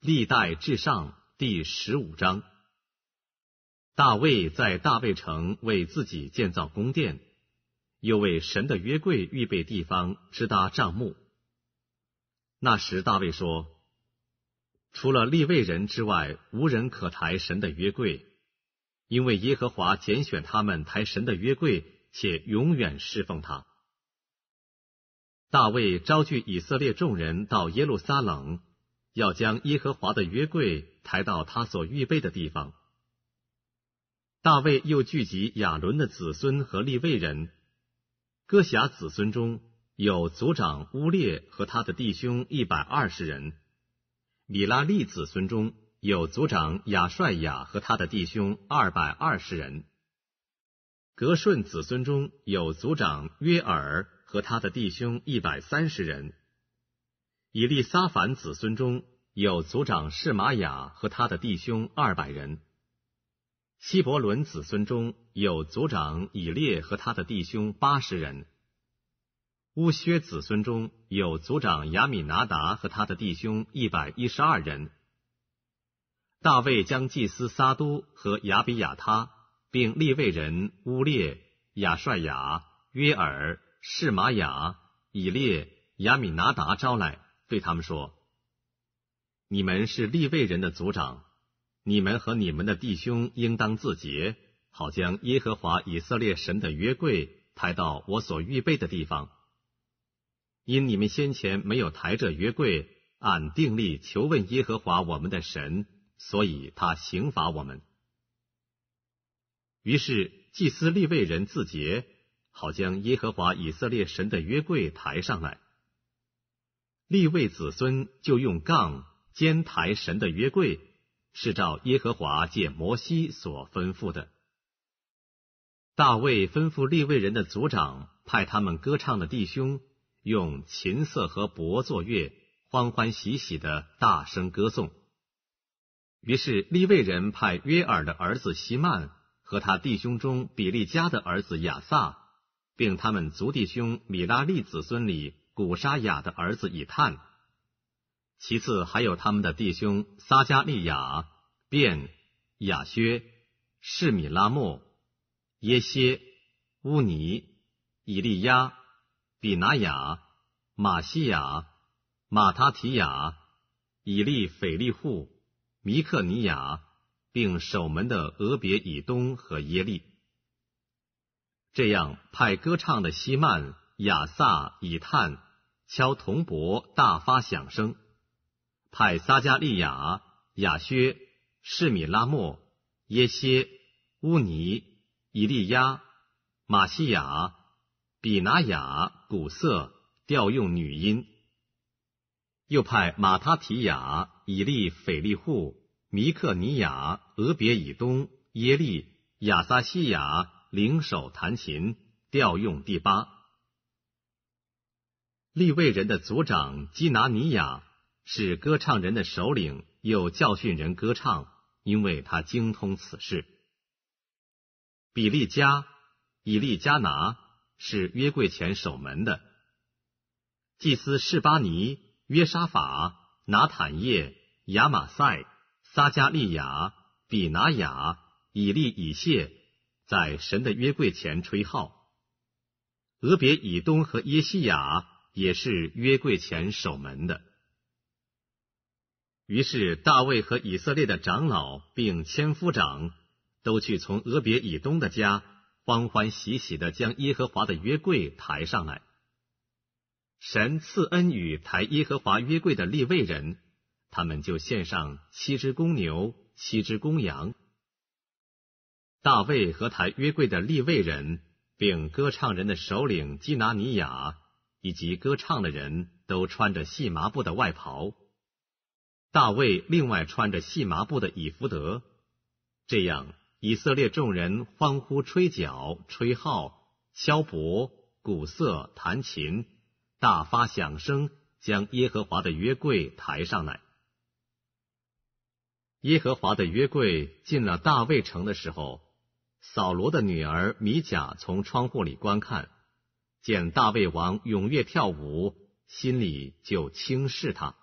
历代至上第十五章。大卫在大卫城为自己建造宫殿，又为神的约柜预备地方，支搭帐幕。那时大卫说：“除了立位人之外，无人可抬神的约柜，因为耶和华拣选他们抬神的约柜，且永远侍奉他。”大卫招聚以色列众人到耶路撒冷。要将耶和华的约柜抬到他所预备的地方。大卫又聚集亚伦的子孙和立位人，哥侠子孙中有族长乌列和他的弟兄一百二十人，米拉利子孙中有族长亚帅雅和他的弟兄二百二十人，格顺子孙中有族长约尔和他的弟兄一百三十人。以利撒凡子孙中有族长释玛雅和他的弟兄二百人；希伯伦子孙中有族长以列和他的弟兄八十人；乌薛子孙中有族长雅米拿达和他的弟兄一百一十二人。大卫将祭司撒都和雅比亚他，并立位人乌列、亚帅雅、约尔、释玛雅、以列、雅米拿达招来。对他们说：“你们是立位人的族长，你们和你们的弟兄应当自洁，好将耶和华以色列神的约柜抬到我所预备的地方。因你们先前没有抬着约柜，按定力求问耶和华我们的神，所以他刑罚我们。于是祭司立位人自洁，好将耶和华以色列神的约柜抬上来。”立位子孙就用杠肩抬神的约柜，是照耶和华借摩西所吩咐的。大卫吩咐立位人的族长，派他们歌唱的弟兄用琴瑟和伯作乐，欢欢喜喜的大声歌颂。于是立位人派约尔的儿子希曼和他弟兄中比利家的儿子亚萨，并他们族弟兄米拉利子孙里。古沙雅的儿子以探，其次还有他们的弟兄撒加利亚、便雅薛、释米拉莫、耶歇、乌尼、以利亚、比拿雅、马西亚、马他提雅、以利斐利户、米克尼亚，并守门的俄别以东和耶利。这样派歌唱的希曼、亚萨、以探。敲铜钹，大发响声。派撒加利亚、亚薛、士米拉莫、耶歇、乌尼、以利亚、马西亚、比拿雅古瑟，调用女音。又派马他提雅、以利斐利户、米克尼雅、俄别以东、耶利、亚撒西雅领手弹琴，调用第八。立位人的族长基拿尼亚是歌唱人的首领，又教训人歌唱，因为他精通此事。比利加、以利加拿是约柜前守门的祭司，士巴尼、约沙法、拿坦叶、亚马赛、撒加利亚、比拿雅、以利以谢在神的约柜前吹号。俄别以东和耶西亚也是约柜前守门的。于是大卫和以色列的长老并千夫长都去从俄别以东的家欢欢喜喜地将耶和华的约柜抬上来。神赐恩与抬耶和华约柜的立位人，他们就献上七只公牛、七只公羊。大卫和抬约柜的立位人并歌唱人的首领基拿尼亚。以及歌唱的人都穿着细麻布的外袍，大卫另外穿着细麻布的以福德。这样，以色列众人欢呼、吹角、吹号、敲钹、鼓瑟、弹琴，大发响声，将耶和华的约柜抬上来。耶和华的约柜进了大卫城的时候，扫罗的女儿米甲从窗户里观看。见大胃王踊跃跳舞，心里就轻视他。